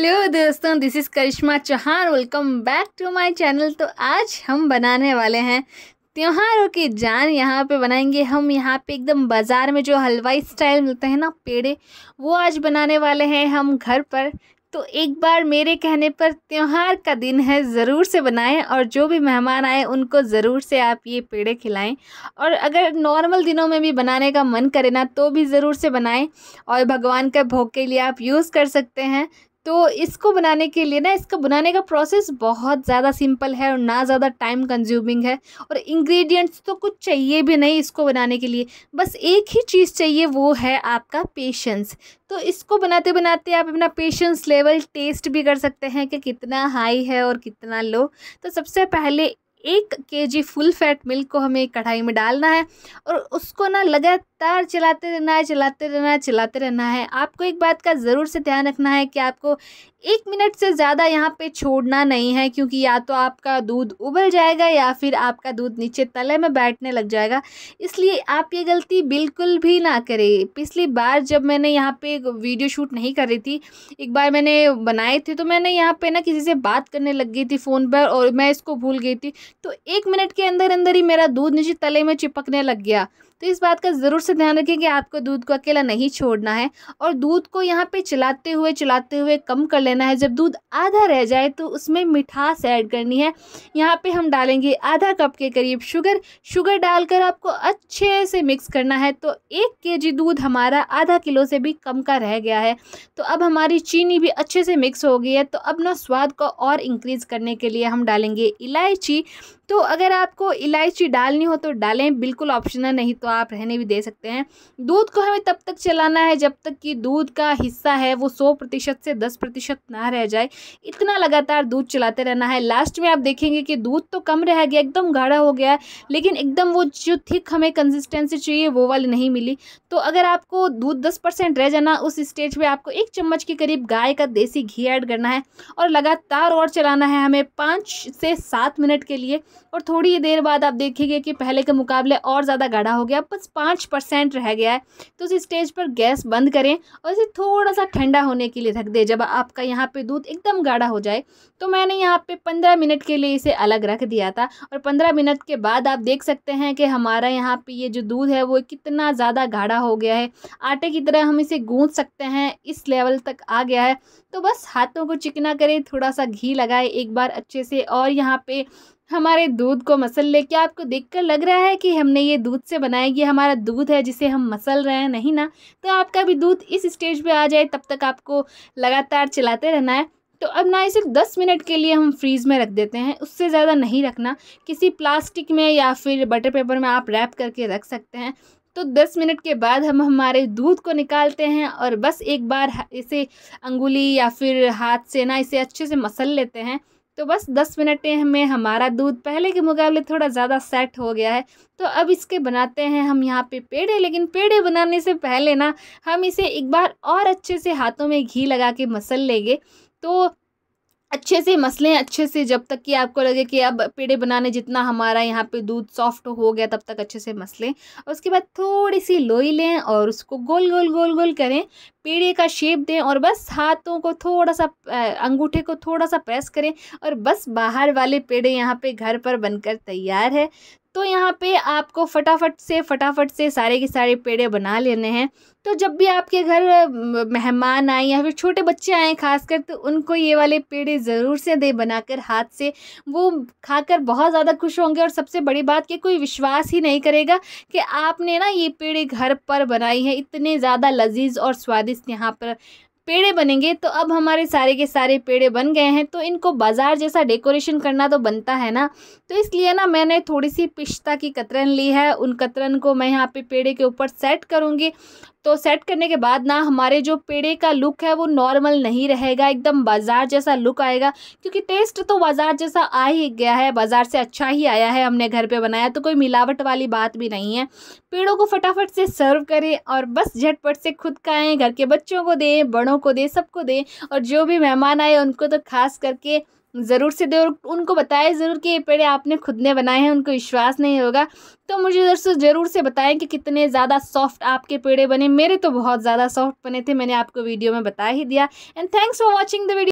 hello दोस्तों this is Karishma Chauhan welcome back to my channel तो आज हम बनाने वाले हैं त्योहारों की जान यहाँ पे बनाएंगे हम यहाँ पे एकदम बाज़ार में जो हलवाई स्टाइल मिलते हैं ना पेड़े वो आज बनाने वाले हैं हम घर पर तो एक बार मेरे कहने पर त्यौहार का दिन है ज़रूर से बनाएं और जो भी मेहमान आए उनको ज़रूर से आप ये पेड़े खिलाएं और अगर नॉर्मल दिनों में भी बनाने का मन करे ना तो भी ज़रूर से बनाएं और भगवान का भोग के लिए आप यूज़ कर सकते हैं तो इसको बनाने के लिए ना इसका बनाने का प्रोसेस बहुत ज़्यादा सिंपल है और ना ज़्यादा टाइम कंज्यूमिंग है और इंग्रेडिएंट्स तो कुछ चाहिए भी नहीं इसको बनाने के लिए बस एक ही चीज़ चाहिए वो है आपका पेशेंस तो इसको बनाते बनाते आप अपना पेशेंस लेवल टेस्ट भी कर सकते हैं कि कितना हाई है और कितना लो तो सबसे पहले एक के जी फुल फैट मिल्क को हमें कढ़ाई में डालना है और उसको ना लगा लगातार चलाते रहना है चलाते रहना है चलाते रहना है आपको एक बात का ज़रूर से ध्यान रखना है कि आपको एक मिनट से ज़्यादा यहाँ पे छोड़ना नहीं है क्योंकि या तो आपका दूध उबल जाएगा या फिर आपका दूध नीचे तले में बैठने लग जाएगा इसलिए आप ये गलती बिल्कुल भी ना करें पिछली बार जब मैंने यहाँ पे वीडियो शूट नहीं कर रही थी एक बार मैंने बनाए थे तो मैंने यहाँ पे ना किसी से बात करने लग गई थी फ़ोन पर और मैं इसको भूल गई थी तो एक मिनट के अंदर अंदर ही मेरा दूध नीचे तले में चिपकने लग गया तो इस बात का ज़रूर से ध्यान रखें कि आपको दूध को अकेला नहीं छोड़ना है और दूध को यहाँ पे चलाते हुए चलाते हुए कम कर लेना है जब दूध आधा रह जाए तो उसमें मिठास ऐड करनी है यहाँ पे हम डालेंगे आधा कप के करीब शुगर शुगर डालकर आपको अच्छे से मिक्स करना है तो एक के दूध हमारा आधा किलो से भी कम का रह गया है तो अब हमारी चीनी भी अच्छे से मिक्स हो गई है तो अपना स्वाद को और इंक्रीज़ करने के लिए हम डालेंगे इलायची तो अगर आपको इलायची डालनी हो तो डालें बिल्कुल ऑप्शनल नहीं तो आप रहने भी दे सकते हैं दूध को हमें तब तक चलाना है जब तक कि दूध का हिस्सा है वो सौ प्रतिशत से दस प्रतिशत ना रह जाए इतना लगातार दूध चलाते रहना है लास्ट में आप देखेंगे कि दूध तो कम रह गया एकदम गाढ़ा हो गया लेकिन एकदम वो जो थिक हमें कंसिस्टेंसी चाहिए वो वाली नहीं मिली तो अगर आपको दूध दस परसेंट रह जाना उस स्टेज पर आपको एक चम्मच के करीब गाय का देसी घी ऐड करना है और लगातार और चलाना है हमें पाँच से सात मिनट के लिए और थोड़ी ही देर बाद आप देखेंगे कि पहले के मुकाबले और ज़्यादा गाढ़ा हो गया बस पाँच परसेंट रह गया है तो उस स्टेज पर गैस बंद करें और इसे थोड़ा सा ठंडा होने के लिए रख दें जब आपका यहाँ पे दूध एकदम गाढ़ा हो जाए तो मैंने यहाँ पे पंद्रह मिनट के लिए इसे अलग रख दिया था और पंद्रह मिनट के बाद आप देख सकते हैं कि हमारा यहाँ पे ये जो दूध है वो कितना ज़्यादा गाढ़ा हो गया है आटे की तरह हम इसे गूँज सकते हैं इस लेवल तक आ गया है तो बस हाथों को चिकना करें थोड़ा सा घी लगाए एक बार अच्छे से और यहाँ पे हमारे दूध को मसल ले क्या आपको देखकर लग रहा है कि हमने ये दूध से बनाया ये हमारा दूध है जिसे हम मसल रहे हैं नहीं ना तो आपका भी दूध इस स्टेज पे आ जाए तब तक आपको लगातार चलाते रहना है तो अब ना सिर्फ दस मिनट के लिए हम फ्रीज़ में रख देते हैं उससे ज़्यादा नहीं रखना किसी प्लास्टिक में या फिर बटर पेपर में आप रैप करके रख सकते हैं तो 10 मिनट के बाद हम हमारे दूध को निकालते हैं और बस एक बार इसे अंगुली या फिर हाथ से ना इसे अच्छे से मसल लेते हैं तो बस दस मिनट में हमारा दूध पहले के मुकाबले थोड़ा ज़्यादा सेट हो गया है तो अब इसके बनाते हैं हम यहाँ पे पेड़े लेकिन पेड़े बनाने से पहले ना हम इसे एक बार और अच्छे से हाथों में घी लगा के मसल लेंगे तो अच्छे से मसलें अच्छे से जब तक कि आपको लगे कि अब पेड़े बनाने जितना हमारा यहाँ पे दूध सॉफ्ट हो गया तब तक अच्छे से मसलें और उसके बाद थोड़ी सी लोई लें और उसको गोल गोल गोल गोल करें पेड़े का शेप दें और बस हाथों को थोड़ा सा अंगूठे को थोड़ा सा प्रेस करें और बस बाहर वाले पेड़े यहाँ पे घर पर बनकर तैयार है तो यहाँ पे आपको फटाफट से फटाफट से सारे के सारे पेड़े बना लेने हैं तो जब भी आपके घर मेहमान आए या फिर छोटे बच्चे आए खासकर तो उनको ये वाले पेड़े ज़रूर से दे बनाकर हाथ से वो खाकर बहुत ज़्यादा खुश होंगे और सबसे बड़ी बात कि कोई विश्वास ही नहीं करेगा कि आपने ना ये पेड़े घर पर बनाई है इतने ज़्यादा लजीज और स्वादिष्ट यहाँ पर पेड़े बनेंगे तो अब हमारे सारे के सारे पेड़े बन गए हैं तो इनको बाज़ार जैसा डेकोरेशन करना तो बनता है ना तो इसलिए ना मैंने थोड़ी सी पिश्ता की कतरन ली है उन कतरन को मैं यहाँ पे पेड़े के ऊपर सेट करूँगी तो सेट करने के बाद ना हमारे जो पेड़े का लुक है वो नॉर्मल नहीं रहेगा एकदम बाज़ार जैसा लुक आएगा क्योंकि टेस्ट तो बाज़ार जैसा आ ही गया है बाज़ार से अच्छा ही आया है हमने घर पे बनाया तो कोई मिलावट वाली बात भी नहीं है पेड़ों को फटाफट से सर्व करें और बस झटपट से खुद खाएँ घर के बच्चों को दें बड़ों को दें सबको दें और जो भी मेहमान आए उनको तो खास करके ज़रूर से दे और उनको बताएं ज़रूर कि ये पेड़े आपने खुद ने बनाए हैं उनको विश्वास नहीं होगा तो मुझे दोस्तों ज़रूर से बताएं कि कितने ज़्यादा सॉफ्ट आपके पेड़े बने मेरे तो बहुत ज़्यादा सॉफ्ट बने थे मैंने आपको वीडियो में बता ही दिया and thanks for watching the video